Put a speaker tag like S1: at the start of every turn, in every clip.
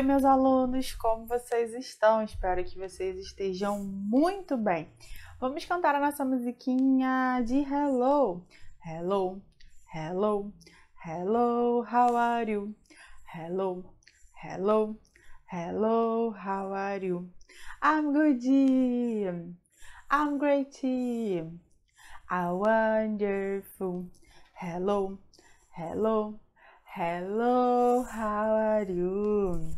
S1: Oi, meus alunos, como vocês estão? Espero que vocês estejam muito bem. Vamos cantar a nossa musiquinha de hello. Hello, hello, hello, how are you? Hello, hello, hello, how are you? I'm good. I'm great. I'm wonderful. Hello, hello, hello, how are you?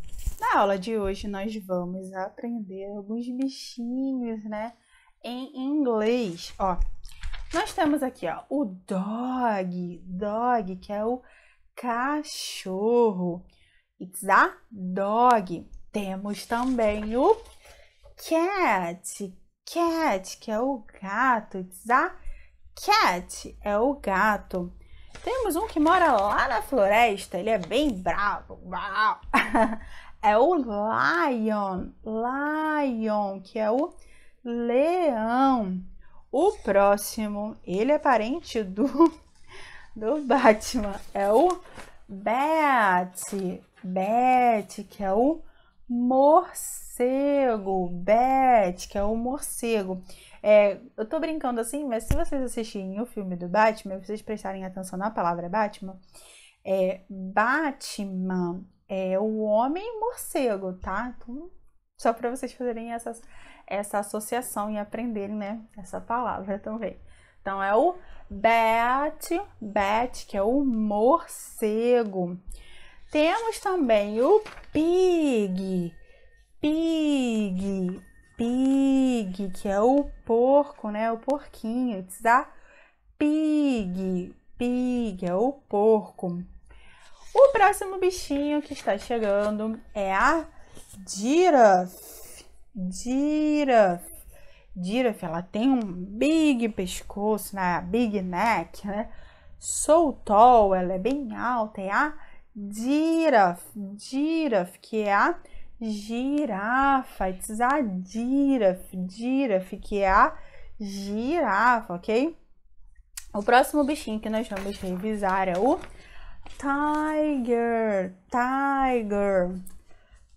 S1: Na aula de hoje nós vamos aprender alguns bichinhos, né? Em inglês, ó. Nós temos aqui, ó, o dog, dog, que é o cachorro. It's a dog. Temos também o cat, cat, que é o gato. It's a cat, é o gato. Temos um que mora lá na floresta, ele é bem bravo. é o lion, lion, que é o leão. O próximo, ele é parente do, do Batman, é o Bat, Bat, que é o morcego, Bat, que é o morcego. É, eu tô brincando assim, mas se vocês assistirem o filme do Batman, vocês prestarem atenção na palavra Batman, é Batman é o homem morcego, tá? Então, só para vocês fazerem essa, essa associação e aprenderem, né? Essa palavra também. Então é o bat, bat, que é o morcego. Temos também o pig, pig, pig, que é o porco, né? O porquinho, tá? Pig, pig, é o porco. O próximo bichinho que está chegando é a giraffe. Giraffe. Giraffe, ela tem um big pescoço, né? Big neck, né? Sou tall, ela é bem alta, é a giraffe. Giraffe, que é a girafa. It's a giraffe. Giraffe, que é a girafa, ok? O próximo bichinho que nós vamos revisar é o tiger, tiger,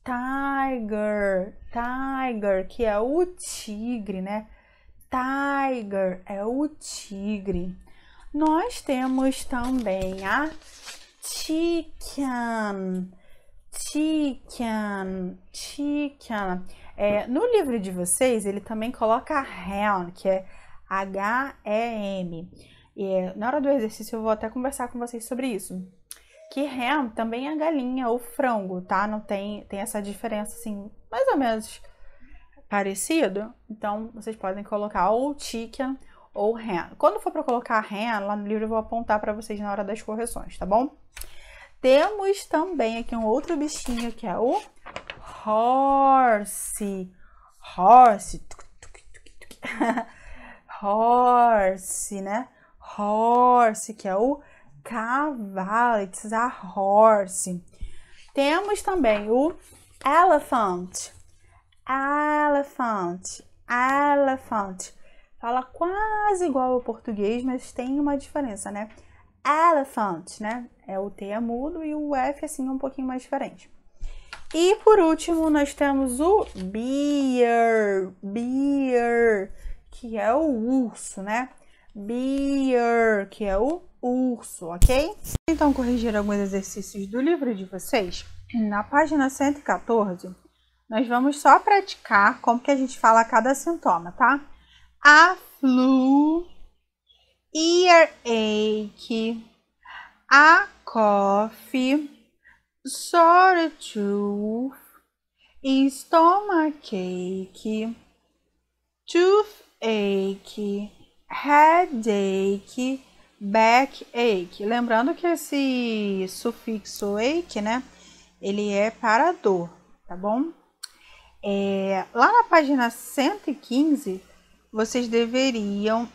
S1: tiger, tiger, que é o tigre, né? Tiger é o tigre. Nós temos também a chicken, chicken, chicken. É, no livro de vocês, ele também coloca hen, que é H-E-M. E é, na hora do exercício eu vou até conversar com vocês sobre isso. Que ham também é galinha ou frango, tá? Não tem, tem essa diferença assim, mais ou menos parecido. Então vocês podem colocar ou chicken ou ham. Quando for para colocar ham, lá no livro eu vou apontar para vocês na hora das correções, tá bom? Temos também aqui um outro bichinho que é o horse. Horse. Horse, né? horse, que é o cavalo, it's a horse. Temos também o elephant, elephant, elephant. Fala quase igual ao português, mas tem uma diferença, né? Elephant, né? É o T é mudo e o F assim um pouquinho mais diferente. E por último, nós temos o beer, beer, que é o urso, né? bear, que é o urso, ok? Então, corrigir alguns exercícios do livro de vocês. Na página 114, nós vamos só praticar como que a gente fala cada sintoma, tá? A flu, earache, a cough, sore tooth, stomachache, toothache, headache, backache. Lembrando que esse sufixo ache, né? Ele é para dor, tá bom? É, lá na página 115, vocês deveriam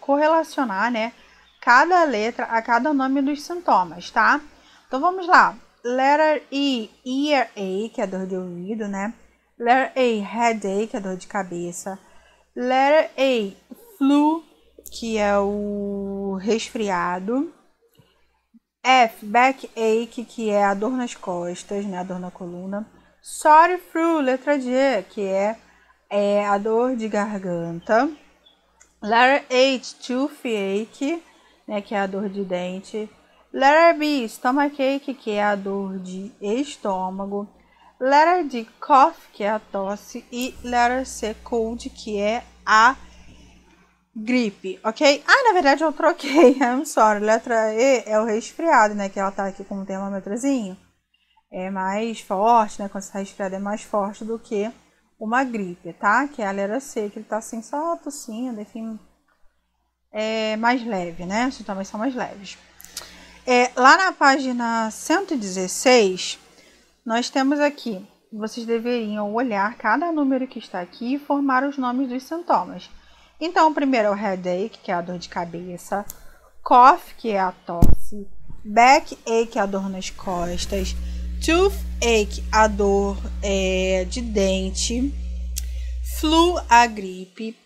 S1: correlacionar, né? Cada letra a cada nome dos sintomas, tá? Então vamos lá. Letter E, ear ache, que é dor de ouvido, né? Letter A, headache, que é dor de cabeça. Letter A, Flu, que é o resfriado. F, backache, que é a dor nas costas, né, a dor na coluna. Sorry flu, letra G, que é, é a dor de garganta. Letter H, toothache, né, que é a dor de dente. Letter B, stomachache, que é a dor de estômago. Letter D, cough, que é a tosse. E letter C, cold, que é a gripe, ok? Ah, na verdade eu troquei, I'm sorry. Letra E é o resfriado, né? Que ela tá aqui com um termômetrozinho. É mais forte, né? Quando você tá resfriado é mais forte do que uma gripe, tá? Que é a letra C, que ele tá assim, só tossindo, enfim. É mais leve, né? Os sintomas são mais leves. É, lá na página 116, nós temos aqui. Vocês deveriam olhar cada número que está aqui e formar os nomes dos sintomas. Então, o primeiro é o headache, que é a dor de cabeça, cough, que é a tosse, backache, a dor nas costas, toothache, a dor é, de dente, flu, a gripe,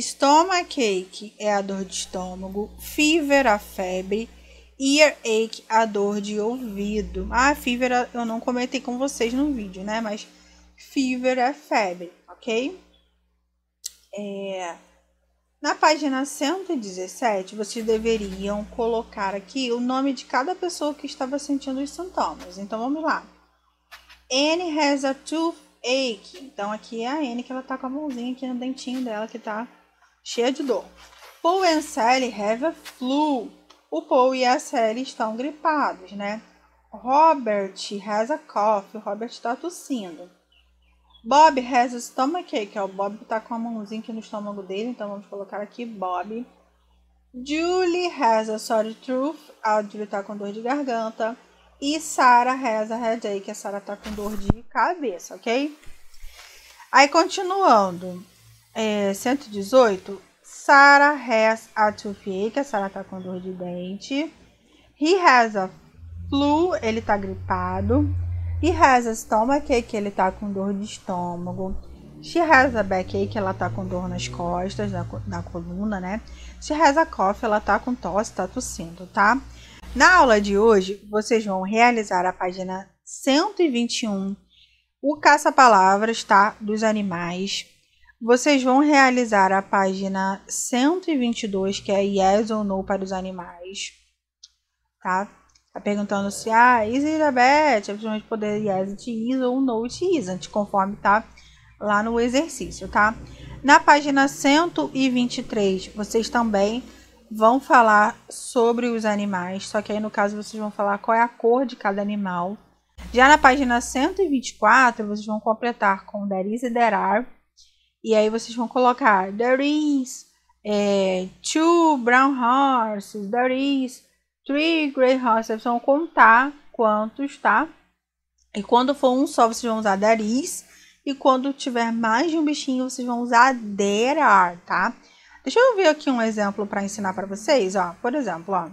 S1: stomachache, é a dor de estômago, fever, a febre, earache, a dor de ouvido. Ah, fever eu não comentei com vocês no vídeo, né? Mas fever é febre, ok? É... Na página 117, vocês deveriam colocar aqui o nome de cada pessoa que estava sentindo os sintomas. Então vamos lá. Anne has a toothache. Então aqui é a Anne que ela tá com a mãozinha aqui no dentinho dela que tá cheia de dor. Paul and Sally have a flu. O Paul e a Sally estão gripados, né? Robert has a cough. O Robert está tossindo. Bob has a stomachache, que é o Bob que tá com a mãozinha aqui no estômago dele, então vamos colocar aqui Bob. Julie has a sorry truth, a Julie tá com dor de garganta. E Sarah has a headache, a Sarah tá com dor de cabeça, ok? Aí continuando, é, 118, Sarah has a toothache, a Sarah tá com dor de dente. He has a flu, ele tá gripado. He has a stomachache, ele tá com dor de estômago. She has a backache, ela tá com dor nas costas, na, na coluna, né? She has a cough, ela tá com tosse, tá tossindo, tá? Na aula de hoje, vocês vão realizar a página 121, o caça-palavras, tá? Dos animais. Vocês vão realizar a página 122, que é Yes ou No para os animais, tá? Tá perguntando se ah, is it a bet? poder poderia yes it is ou no it isn't, conforme tá lá no exercício, tá? Na página 123, vocês também vão falar sobre os animais, só que aí no caso vocês vão falar qual é a cor de cada animal. Já na página 124, vocês vão completar com there is e there are, e aí vocês vão colocar there is é, two brown horses, there is Three great horses. Vocês vão contar quantos, tá? E quando for um só, vocês vão usar that is. E quando tiver mais de um bichinho, vocês vão usar there are, tá? Deixa eu ver aqui um exemplo para ensinar para vocês, ó. Por exemplo, ó.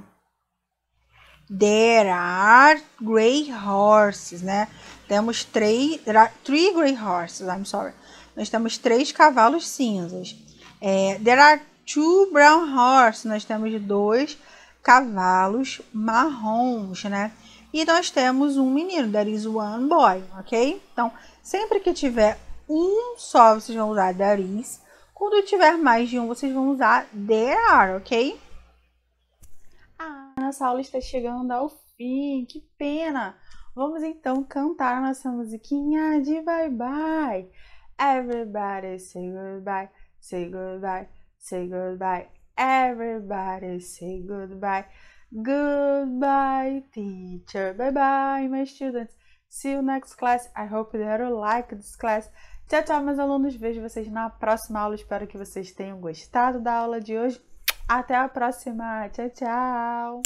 S1: There are grey horses, né? Temos três, three grey horses, I'm sorry. Nós temos três cavalos cinzas. É, there are two brown horses, nós temos dois cavalos marrons, né? E nós temos um menino, there is one boy, ok? Então, sempre que tiver um só, vocês vão usar there is. Quando tiver mais de um, vocês vão usar there are, ok? Ah, nossa aula está chegando ao fim, que pena! Vamos então cantar a nossa musiquinha de bye-bye. Everybody say goodbye, say goodbye, say goodbye. Everybody say goodbye. Goodbye, teacher. Bye bye, my students. See you next class. I hope that you like this class. Tchau, tchau, meus alunos. Vejo vocês na próxima aula. Espero que vocês tenham gostado da aula de hoje. Até a próxima. Tchau, tchau.